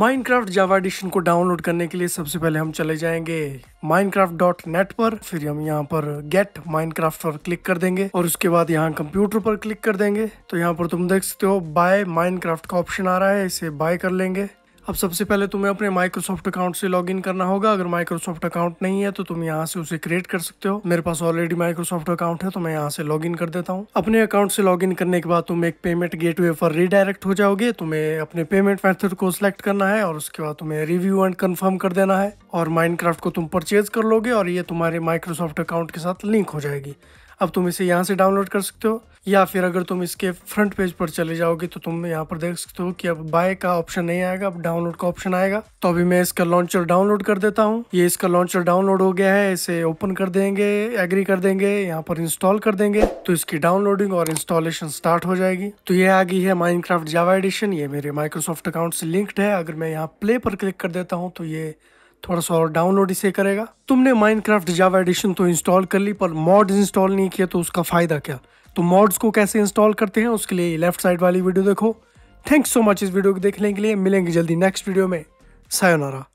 Minecraft Java edition को download करने के लिए सबसे पहले हम चले जाएंगे minecraft.net पर फिर हम यहाँ पर गेट माइनक्राफ्ट पर क्लिक कर देंगे और उसके बाद यहाँ कंप्यूटर पर क्लिक कर देंगे तो यहाँ पर तुम देख सकते हो बाय माइनक्राफ्ट का ऑप्शन आ रहा है इसे बाय कर लेंगे अब सबसे पहले तुम्हें अपने माइक्रोसॉफ्ट अकाउंट से लॉगिन करना होगा अगर माइक्रोसॉफ्ट अकाउंट नहीं है तो तुम यहाँ से उसे क्रिएट कर सकते हो मेरे पास ऑलरेडी माइक्रोसॉफ्ट अकाउंट है तो मैं यहाँ से लॉगिन कर देता हूँ अपने अकाउंट से लॉगिन करने के बाद तुम एक पेमेंट गेटवे पर रिडायरेक्ट हो जाओगे तुम्हें अपने पेमेंट मेथड को सिलेक्ट करना है और उसके बाद तुम्हें रिव्यू एंड कन्फर्म कर देना है और माइनक्राफ्ट को तुम परचेज कर लोगे और ये तुम्हारे माइक्रोसॉफ्ट अकाउंट के साथ लिंक हो जाएगी अब तुम इसे यहाँ से डाउनलोड कर सकते हो या फिर अगर तुम इसके फ्रंट पेज पर चले जाओगे तो तुम यहाँ पर देख सकते हो कि अब बाय का ऑप्शन नहीं आएगा अब डाउनलोड का ऑप्शन आएगा तो अभी मैं इसका लॉन्चर डाउनलोड कर देता हूँ ये इसका लॉन्चर डाउनलोड हो गया है इसे ओपन कर देंगे एग्री कर देंगे यहाँ पर इंस्टॉल कर देंगे तो इसकी डाउनलोडिंग और इंस्टॉलेशन स्टार्ट हो जाएगी तो ये आ गई है माइनक्राफ्ट जावा एडिशन ये मेरे माइक्रोसॉफ्ट अकाउंट से लिंक्ड है अगर मैं यहाँ प्ले पर क्लिक कर देता हूँ तो ये थोड़ा सा और डाउनलोड इसे करेगा तुमने माइनक्राफ्ट जावा एडिशन तो इंस्टॉल कर ली पर मॉड इंस्टॉल नहीं किया तो उसका फायदा क्या तो मॉड्स को कैसे इंस्टॉल करते हैं उसके लिए लेफ्ट साइड वाली वीडियो देखो थैंक्स सो मच इस वीडियो को देखने के लिए मिलेंगे जल्दी नेक्स्ट वीडियो में सायोनारा